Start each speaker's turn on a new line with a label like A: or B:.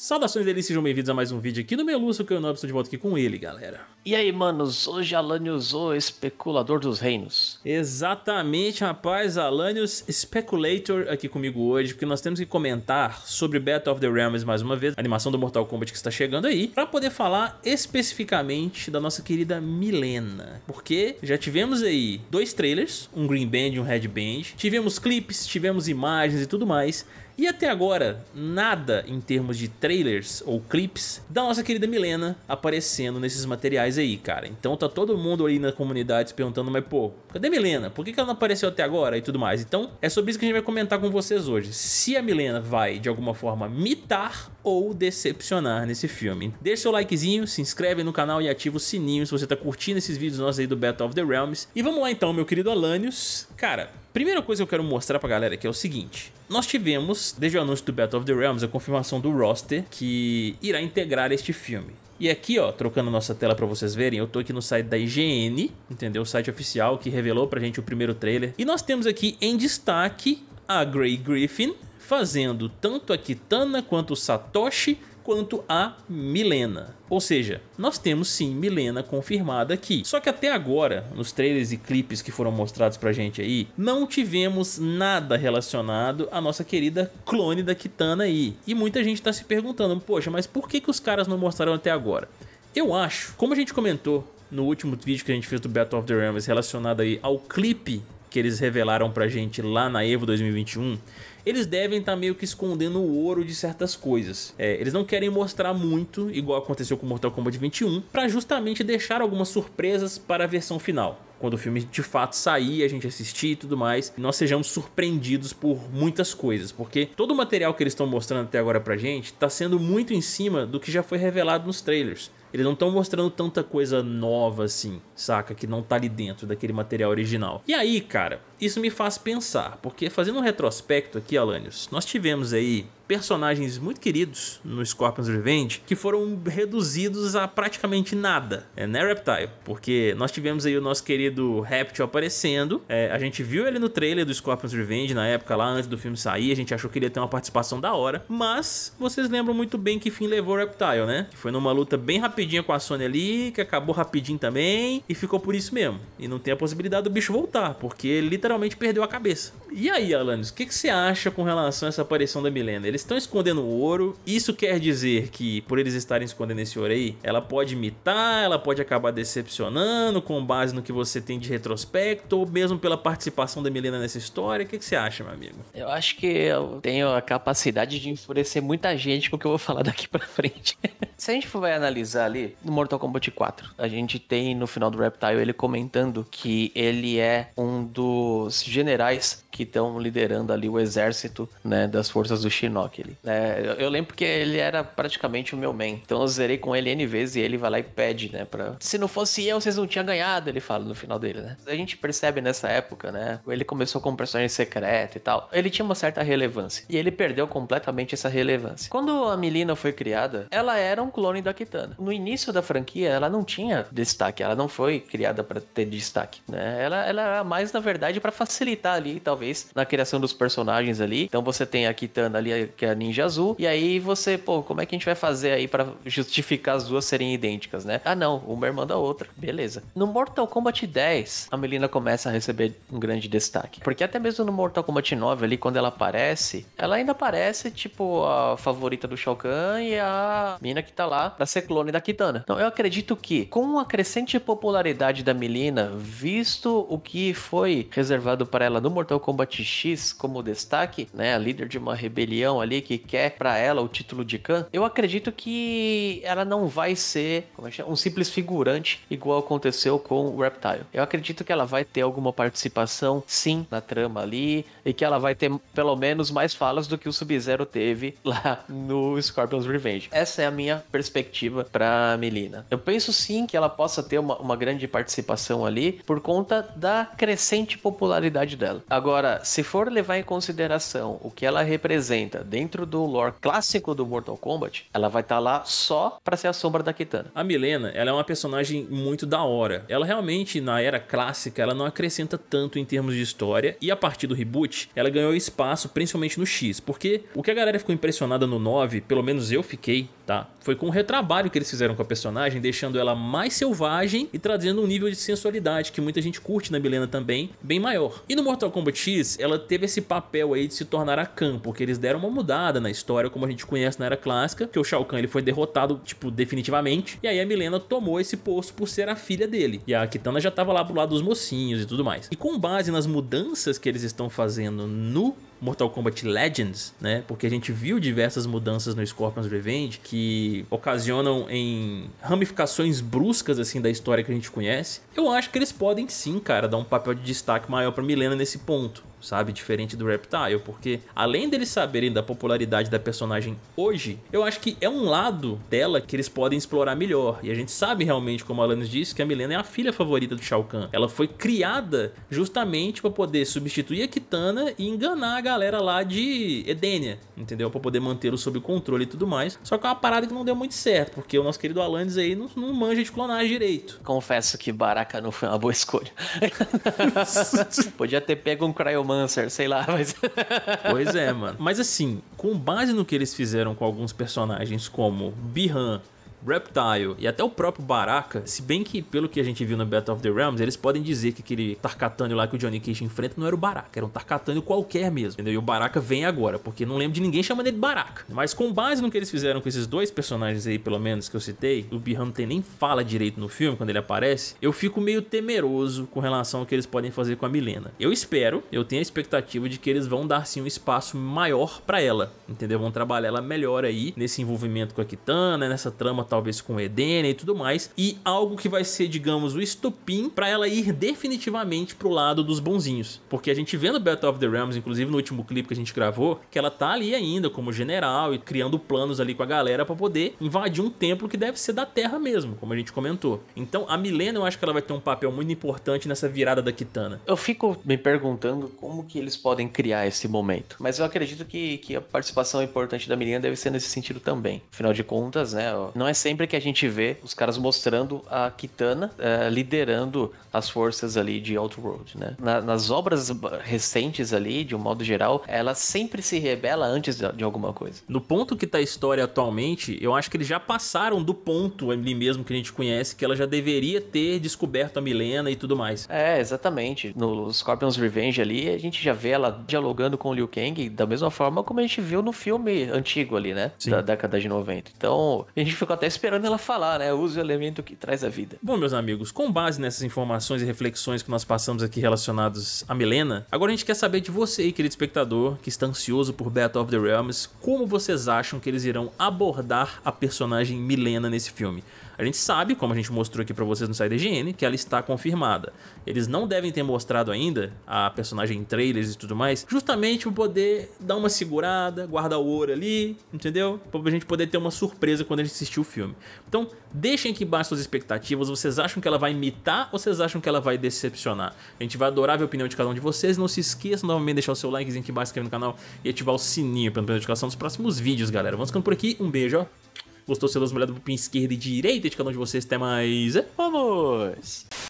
A: Saudações deles, sejam bem-vindos a mais um vídeo aqui no Meluço, que eu não estou de volta aqui com ele, galera. E aí, manos, hoje Alanios, o especulador dos reinos. Exatamente, rapaz, Alanios Speculator aqui comigo hoje, porque nós temos que comentar sobre Battle of the Realms mais uma vez, a animação do Mortal Kombat que está chegando aí, para poder falar especificamente da nossa querida Milena, porque já tivemos aí dois trailers, um Green Band e um Red Band, tivemos clipes, tivemos imagens e tudo mais, e até agora, nada em termos de trailers ou clips da nossa querida Milena aparecendo nesses materiais aí, cara. Então tá todo mundo aí na comunidade se perguntando, mas pô, cadê Milena? Por que, que ela não apareceu até agora e tudo mais? Então é sobre isso que a gente vai comentar com vocês hoje. Se a Milena vai, de alguma forma, mitar ou decepcionar nesse filme. Deixa seu likezinho, se inscreve no canal e ativa o sininho se você tá curtindo esses vídeos nossos aí do Battle of the Realms. E vamos lá então, meu querido Alanios. Cara, Primeira coisa que eu quero mostrar pra galera aqui é o seguinte. Nós tivemos, desde o anúncio do Battle of the Realms, a confirmação do roster que irá integrar este filme. E aqui, ó, trocando nossa tela para vocês verem, eu tô aqui no site da IGN, entendeu? O site oficial que revelou pra gente o primeiro trailer. E nós temos aqui em destaque a Grey Griffin fazendo tanto a Kitana quanto o Satoshi quanto a Milena. Ou seja, nós temos sim Milena confirmada aqui. Só que até agora, nos trailers e clipes que foram mostrados pra gente aí, não tivemos nada relacionado à nossa querida clone da Kitana aí. E muita gente tá se perguntando, poxa, mas por que, que os caras não mostraram até agora? Eu acho, como a gente comentou no último vídeo que a gente fez do Battle of the Realms relacionado aí ao clipe que eles revelaram pra gente lá na Evo 2021, eles devem estar tá meio que escondendo o ouro de certas coisas. É, eles não querem mostrar muito, igual aconteceu com Mortal Kombat 21, para justamente deixar algumas surpresas para a versão final. Quando o filme de fato sair, a gente assistir e tudo mais, nós sejamos surpreendidos por muitas coisas, porque todo o material que eles estão mostrando até agora pra gente tá sendo muito em cima do que já foi revelado nos trailers. Eles não estão mostrando tanta coisa nova assim, saca? Que não tá ali dentro daquele material original. E aí, cara, isso me faz pensar, porque fazendo um retrospecto aqui, Alanios, nós tivemos aí personagens muito queridos no Scorpion's Revenge que foram reduzidos a praticamente nada, é, né, Reptile? Porque nós tivemos aí o nosso querido Reptile aparecendo, é, a gente viu ele no trailer do Scorpion's Revenge na época lá antes do filme sair, a gente achou que ele ia ter uma participação da hora, mas vocês lembram muito bem que fim levou o Reptile, né? Que foi numa luta bem rápida rapidinho com a Sony ali, que acabou rapidinho também, e ficou por isso mesmo. E não tem a possibilidade do bicho voltar, porque literalmente perdeu a cabeça. E aí, Alanis, o que, que, você acha com relação a essa aparição da Milena? Eles estão escondendo o ouro, isso quer dizer que, por eles estarem escondendo esse ouro aí, ela pode imitar, ela pode acabar decepcionando com base no que você tem de retrospecto, ou mesmo pela participação da Milena nessa história? O que, que você acha, meu amigo?
B: Eu acho que eu tenho a capacidade de enfurecer muita gente com o que eu vou falar daqui pra frente. Se a gente for analisar ali, no Mortal Kombat 4, a gente tem no final do Reptile ele comentando que ele é um dos generais que estão liderando ali o exército né, das forças do Shinnok. Ali. É, eu lembro que ele era praticamente o meu main. Então eu zerei com ele N vezes e ele vai lá e pede, né? Pra... Se não fosse eu, vocês não tinham ganhado, ele fala no final dele, né? A gente percebe nessa época, né? Ele começou com pressões personagem secreto e tal. Ele tinha uma certa relevância. E ele perdeu completamente essa relevância. Quando a Melina foi criada, ela era um clone da Kitana. No início da franquia, ela não tinha destaque. Ela não foi criada para ter destaque, né? Ela, ela era mais, na verdade, para facilitar ali, talvez vez na criação dos personagens ali. Então você tem a Kitana ali, que é a Ninja Azul, e aí você, pô, como é que a gente vai fazer aí para justificar as duas serem idênticas, né? Ah, não, uma é irmã da outra. Beleza. No Mortal Kombat 10, a Melina começa a receber um grande destaque. Porque até mesmo no Mortal Kombat 9 ali, quando ela aparece, ela ainda aparece, tipo, a favorita do Shao Kahn e a mina que tá lá pra ser clone da Kitana. Então eu acredito que, com a crescente popularidade da Melina, visto o que foi reservado para ela no Mortal Kombat Kombat X como destaque, né, a líder de uma rebelião ali que quer para ela o título de Khan, eu acredito que ela não vai ser é, um simples figurante igual aconteceu com o Reptile. Eu acredito que ela vai ter alguma participação, sim, na trama ali e que ela vai ter pelo menos mais falas do que o Sub-Zero teve lá no Scorpion's Revenge. Essa é a minha perspectiva para Melina. Eu penso sim que ela possa ter uma, uma grande participação ali por conta da crescente popularidade dela. Agora, Agora, se for levar em consideração o que ela representa dentro do lore clássico do Mortal Kombat, ela vai estar tá lá só para ser a sombra da Kitana. A Milena, ela é uma personagem muito da hora.
A: Ela realmente, na era clássica, ela não acrescenta tanto em termos de história. E a partir do reboot, ela ganhou espaço, principalmente no X. Porque o que a galera ficou impressionada no 9, pelo menos eu fiquei, Tá? Foi com o retrabalho que eles fizeram com a personagem, deixando ela mais selvagem e trazendo um nível de sensualidade que muita gente curte na Milena também, bem maior. E no Mortal Kombat X, ela teve esse papel aí de se tornar a Khan, porque eles deram uma mudada na história, como a gente conhece na era clássica, que o Shao Kahn ele foi derrotado, tipo, definitivamente, e aí a Milena tomou esse posto por ser a filha dele. E a Kitana já tava lá pro lado dos mocinhos e tudo mais. E com base nas mudanças que eles estão fazendo no Mortal Kombat Legends, né? Porque a gente viu diversas mudanças no Scorpion's Revenge que ocasionam em ramificações bruscas assim da história que a gente conhece. Eu acho que eles podem sim, cara, dar um papel de destaque maior para Milena nesse ponto sabe? Diferente do Reptile, porque além deles saberem da popularidade da personagem hoje, eu acho que é um lado dela que eles podem explorar melhor. E a gente sabe realmente, como a Alanis disse, que a Milena é a filha favorita do Shao Kahn. Ela foi criada justamente para poder substituir a Kitana e enganar a galera lá de Edenia, entendeu? Para poder mantê-lo sob controle e tudo mais. Só que é
B: uma parada que não deu muito certo, porque o nosso querido Alanis aí não, não manja de clonar direito. Confesso que Baraka não foi uma boa escolha. Podia ter pego um Cryo Necromancer, sei lá, mas.
A: pois é, mano. Mas assim, com base no que eles fizeram com alguns personagens como Bihan, Reptile e até o próprio Baraka, se bem que pelo que a gente viu no Battle of the Realms, eles podem dizer que aquele Tarkatânio lá que o Johnny Cage enfrenta não era o Baraka, era um Tarkatânio qualquer mesmo, entendeu? E o Baraka vem agora, porque não lembro de ninguém chamando ele de Baraka. Mas com base no que eles fizeram com esses dois personagens aí, pelo menos, que eu citei, o Biham tem nem fala direito no filme quando ele aparece, eu fico meio temeroso com relação ao que eles podem fazer com a Milena. Eu espero, eu tenho a expectativa de que eles vão dar sim um espaço maior para ela, entendeu? Vão trabalhar ela melhor aí nesse envolvimento com a Kitana, nessa trama talvez com Edena e tudo mais, e algo que vai ser, digamos, o estupim para ela ir definitivamente pro lado dos bonzinhos. Porque a gente vê no Battle of the Realms, inclusive no último clipe que a gente gravou, que ela tá ali ainda como general e criando planos ali com a galera para poder invadir um templo que deve ser da Terra mesmo, como a gente comentou. Então a Milena eu acho que ela vai ter
B: um papel muito importante nessa virada da Kitana. Eu fico me perguntando como que eles podem criar esse momento, mas eu acredito que, que a participação importante da Milena deve ser nesse sentido também. Afinal de contas, né, não é sempre que a gente vê os caras mostrando a Kitana uh, liderando as forças ali de Outworld, né? Na, nas obras recentes ali, de um modo geral, ela sempre se rebela antes de, alguma coisa. No
A: ponto que tá a história atualmente, eu acho que eles já passaram do ponto ali mesmo que a gente conhece, que ela já deveria ter descoberto
B: a Milena e tudo mais. É, exatamente. No Scorpion's Revenge ali, a gente já vê ela dialogando com o Liu Kang da mesma forma como a gente viu no filme antigo ali, né? Sim. Da década de 90. Então, a gente ficou até esperando ela falar, né? Use o elemento que traz a vida. Bom, meus amigos, com base
A: nessas informações e reflexões que nós passamos aqui relacionados a Milena, agora a gente quer saber de você aí, querido espectador, que está ansioso por Battle of the Realms, como vocês acham que eles irão abordar a personagem Milena nesse filme? A gente sabe, como a gente mostrou aqui para vocês no site da IGN, que ela está confirmada. Eles não devem ter mostrado ainda a personagem em trailers e tudo mais, justamente para poder dar uma segurada, guardar o ouro ali, entendeu? Pra gente poder ter uma surpresa quando a gente assistir o filme filme. Então, deixem aqui embaixo suas expectativas. Vocês acham que ela vai imitar ou vocês acham que ela vai decepcionar? A gente vai adorar ver a opinião de cada um de vocês. Não se esqueçam novamente de deixar o seu likezinho aqui embaixo, se inscrever no canal e ativar o sininho para não perder a notificação dos próximos vídeos, galera. Vamos ficando por aqui. Um beijo, ó. Gostou? Seu luz molhado pro pin esquerda e direita de cada um de vocês. Até mais. Vamos! É